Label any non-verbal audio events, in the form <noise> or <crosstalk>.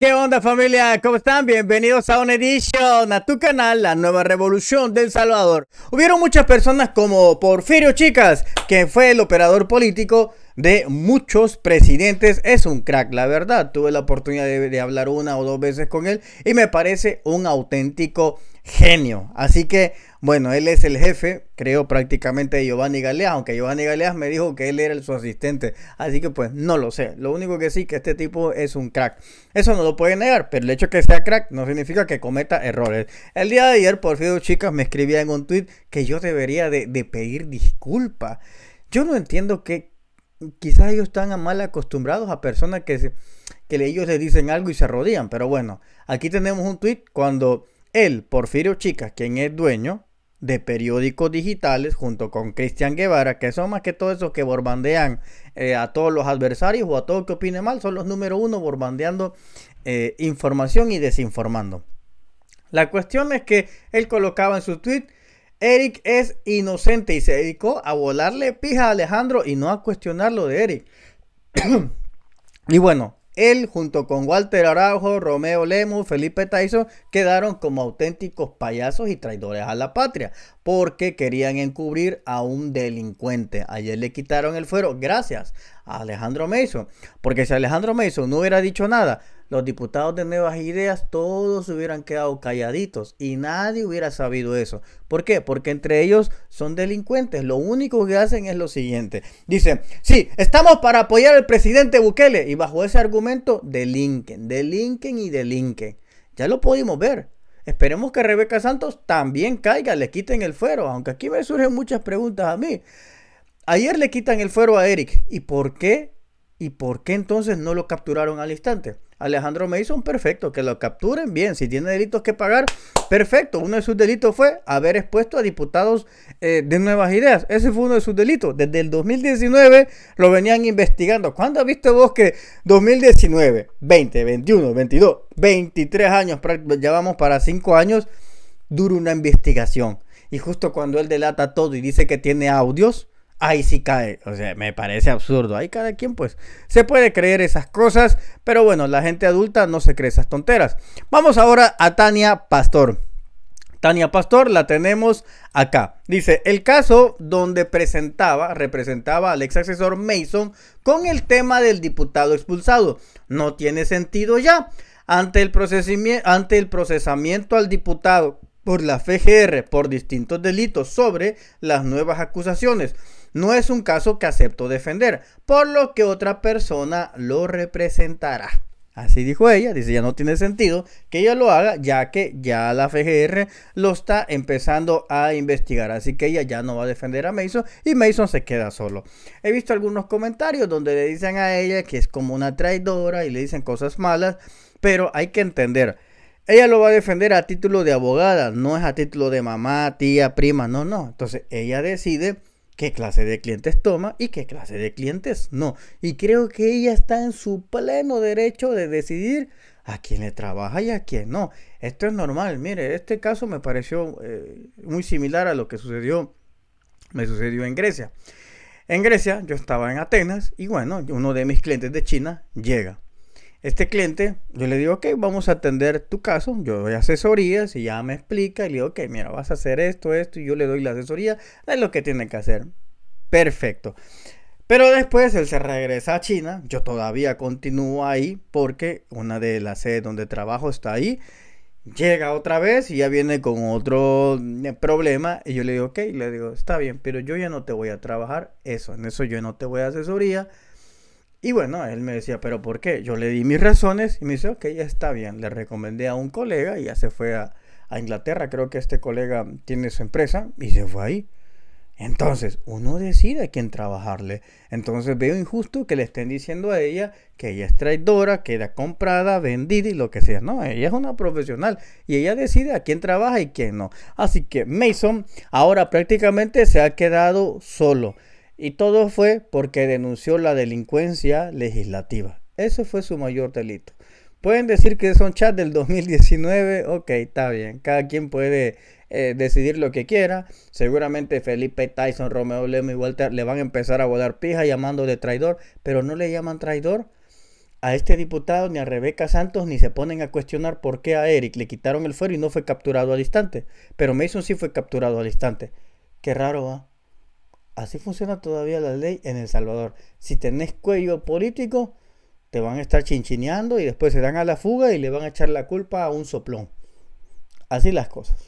¿Qué onda familia? ¿Cómo están? Bienvenidos a una edición a tu canal, la nueva revolución del Salvador. Hubieron muchas personas como Porfirio Chicas, que fue el operador político de muchos presidentes. Es un crack, la verdad. Tuve la oportunidad de hablar una o dos veces con él y me parece un auténtico genio. Así que bueno, él es el jefe, creo prácticamente, de Giovanni Galeas, aunque Giovanni Galeas me dijo que él era su asistente. Así que pues no lo sé. Lo único que sí que este tipo es un crack. Eso no lo puede negar, pero el hecho de que sea crack no significa que cometa errores. El día de ayer, Porfirio chicas, me escribía en un tweet que yo debería de, pedir disculpas. Yo no entiendo que quizás ellos están mal acostumbrados a personas que, que ellos le dicen algo y se arrodillan. Pero bueno, aquí tenemos un tweet cuando él, Porfirio Chicas, quien es dueño, de periódicos digitales junto con Cristian Guevara, que son más que todos esos que borbandean eh, a todos los adversarios o a todo que opine mal, son los número uno borbandeando eh, información y desinformando. La cuestión es que él colocaba en su tweet, Eric es inocente y se dedicó a volarle pija a Alejandro y no a cuestionarlo de Eric. <clears throat> y bueno, él, junto con Walter Araujo, Romeo Lemus, Felipe Tyson, quedaron como auténticos payasos y traidores a la patria, porque querían encubrir a un delincuente. Ayer le quitaron el fuero gracias Alejandro Mason. Porque si Alejandro Mason no hubiera dicho nada, los diputados de Nuevas Ideas todos hubieran quedado calladitos y nadie hubiera sabido eso. ¿Por qué? Porque entre ellos son delincuentes. Lo único que hacen es lo siguiente. Dicen, sí, estamos para apoyar al presidente Bukele. Y bajo ese argumento, delinquen, delinquen y delinquen. Ya lo pudimos ver. Esperemos que Rebeca Santos también caiga, le quiten el fuero, aunque aquí me surgen muchas preguntas a mí. Ayer le quitan el fuero a Eric. ¿Y por qué? ¿Y por qué entonces no lo capturaron al instante? Alejandro Mason, perfecto, que lo capturen bien. Si tiene delitos que pagar, perfecto. Uno de sus delitos fue haber expuesto a diputados eh, de nuevas ideas. Ese fue uno de sus delitos. Desde el 2019 lo venían investigando. ¿Cuándo has visto vos que 2019, 20, 21, 22, 23 años, ya vamos para 5 años, dura una investigación? Y justo cuando él delata todo y dice que tiene audios, ahí sí cae. O sea, me parece absurdo. Ahí cada quien, pues, se puede creer esas cosas, pero bueno, la gente adulta no se cree esas tonteras. Vamos ahora a Tania Pastor. Tania Pastor la tenemos acá. Dice, el caso donde presentaba, representaba al ex asesor Mason con el tema del diputado expulsado. No tiene sentido ya. Ante el, ante el procesamiento al diputado por la FGR por distintos delitos sobre las nuevas acusaciones no es un caso que acepto defender, por lo que otra persona lo representará. Así dijo ella, dice, ya no tiene sentido que ella lo haga, ya que ya la FGR lo está empezando a investigar. Así que ella ya no va a defender a Mason y Mason se queda solo. He visto algunos comentarios donde le dicen a ella que es como una traidora y le dicen cosas malas, pero hay que entender. Ella lo va a defender a título de abogada, no es a título de mamá, tía, prima, no, no. Entonces ella decide qué clase de clientes toma y qué clase de clientes no. Y creo que ella está en su pleno derecho de decidir a quién le trabaja y a quién no. Esto es normal. Mire, este caso me pareció eh, muy similar a lo que sucedió, me sucedió en Grecia. En Grecia yo estaba en Atenas y bueno, uno de mis clientes de China llega este cliente, yo le digo, ok, vamos a atender tu caso, yo doy asesoría, si ya me explica y le digo, ok, mira, vas a hacer esto, esto, y yo le doy la asesoría es lo que tiene que hacer. Perfecto. Pero después él se regresa a China, yo todavía continúo ahí porque una de las sedes donde trabajo está ahí. Llega otra vez y ya viene con otro eh, problema y yo le digo, ok, le digo, está bien, pero yo ya no te voy a trabajar eso, en eso yo no te voy a asesoría, y bueno, él me decía, pero ¿por qué? Yo le di mis razones y me dice, ok, ya está bien. Le recomendé a un colega y ya se fue a, Inglaterra. Creo que este colega tiene su empresa y se fue ahí. Entonces, uno decide a quién trabajarle. Entonces veo injusto que le estén diciendo a ella que ella es traidora, que era comprada, vendida y lo que sea. No, ella es una profesional y ella decide a quién trabaja y quién no. Así que Mason ahora prácticamente se ha quedado solo. Y todo fue porque denunció la delincuencia legislativa. Eso fue su mayor delito. Pueden decir que son chats del 2019, ok, está bien. Cada quien puede eh, decidir lo que quiera. Seguramente Felipe Tyson, Romeo Lemo y Walter le van a empezar a volar pija llamando de traidor, pero no le llaman traidor a este diputado ni a Rebeca Santos ni se ponen a cuestionar por qué a Eric le quitaron el fuero y no fue capturado al instante. Pero Mason sí fue capturado al instante. Qué raro, va. Así funciona todavía la ley en El Salvador. Si tenés cuello político, te van a estar chinchineando y después se dan a la fuga y le van a echar la culpa a un soplón. Así las cosas.